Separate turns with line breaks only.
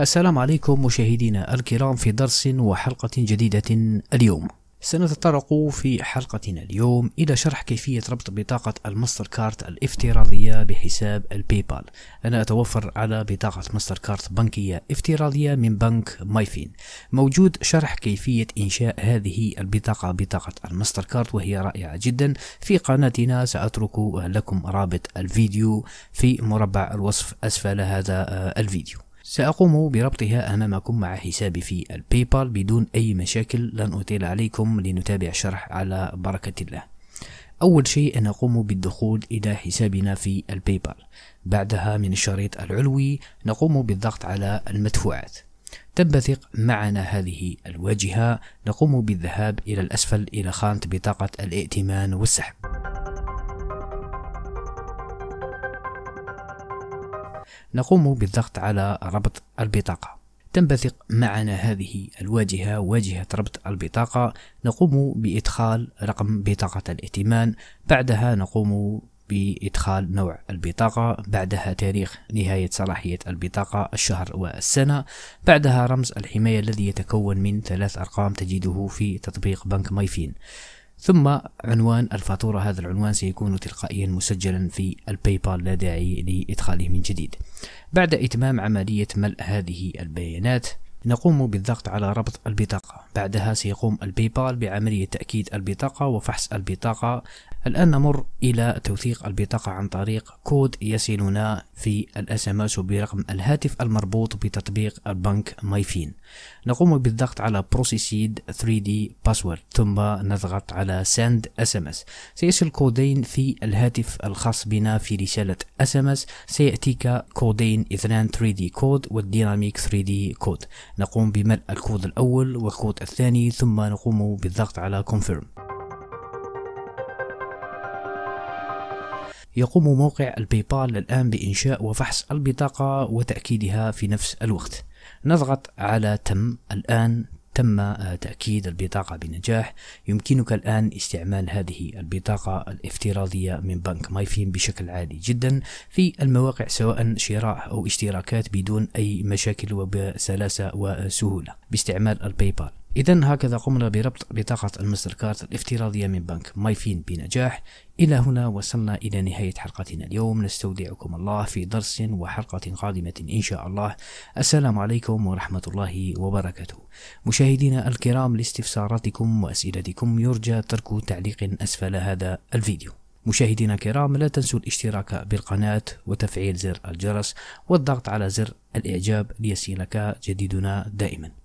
السلام عليكم مشاهدينا الكرام في درس وحلقة جديدة اليوم سنتطرق في حلقتنا اليوم إلى شرح كيفية ربط بطاقة الماستر كارت الافتراضية بحساب البيبال أنا أتوفر على بطاقة ماستر كارت بنكية افتراضية من بنك مايفين موجود شرح كيفية إنشاء هذه البطاقة بطاقة الماستر كارت وهي رائعة جدا في قناتنا سأترك لكم رابط الفيديو في مربع الوصف أسفل هذا الفيديو سأقوم بربطها أمامكم مع حسابي في البيبال بدون أي مشاكل لن أطيل عليكم لنتابع الشرح على بركة الله أول شيء نقوم بالدخول إلى حسابنا في البيبال بعدها من الشريط العلوي نقوم بالضغط على المدفوعات تنبثق معنا هذه الواجهة نقوم بالذهاب إلى الأسفل إلى خانة بطاقة الائتمان والسحب نقوم بالضغط على ربط البطاقة تنبثق معنا هذه الواجهة واجهة ربط البطاقة نقوم بإدخال رقم بطاقة الائتمان بعدها نقوم بإدخال نوع البطاقة بعدها تاريخ نهاية صلاحية البطاقة الشهر والسنة بعدها رمز الحماية الذي يتكون من ثلاث أرقام تجده في تطبيق بنك مايفين ثم عنوان الفاتورة هذا العنوان سيكون تلقائيا مسجلا في الباي بال لا داعي لإدخاله من جديد بعد إتمام عملية ملء هذه البيانات نقوم بالضغط على ربط البطاقة بعدها سيقوم البيبال بعملية تأكيد البطاقة وفحص البطاقة الآن نمر إلى توثيق البطاقة عن طريق كود يصلنا في الاس ام اس برقم الهاتف المربوط بتطبيق البنك مايفين نقوم بالضغط على بروسيسيد 3D باسورد ثم نضغط على Send SMS سيصل كودين في الهاتف الخاص بنا في رسالة SMS سيأتيك كودين اثنان 3D كود والديناميك 3D كود نقوم بملء الكود الأول والكود الثاني ثم نقوم بالضغط على Confirm يقوم موقع البيبال الآن بإنشاء وفحص البطاقة وتأكيدها في نفس الوقت نضغط على تم الآن تم آه، تأكيد البطاقة بنجاح يمكنك الآن استعمال هذه البطاقة الافتراضية من بنك مايفين بشكل عادي جدا في المواقع سواء شراء أو اشتراكات بدون أي مشاكل وبسلاسة وسهولة باستعمال البيبال إذا هكذا قمنا بربط بطاقة المستر كارت الافتراضية من بنك مايفين بنجاح إلى هنا وصلنا إلى نهاية حلقتنا اليوم نستودعكم الله في درس وحلقة قادمة إن شاء الله السلام عليكم ورحمة الله وبركاته مشاهدينا الكرام لاستفساراتكم وأسئلتكم يرجى ترك تعليق أسفل هذا الفيديو مشاهدينا الكرام لا تنسوا الاشتراك بالقناة وتفعيل زر الجرس والضغط على زر الإعجاب ليصلك جديدنا دائماً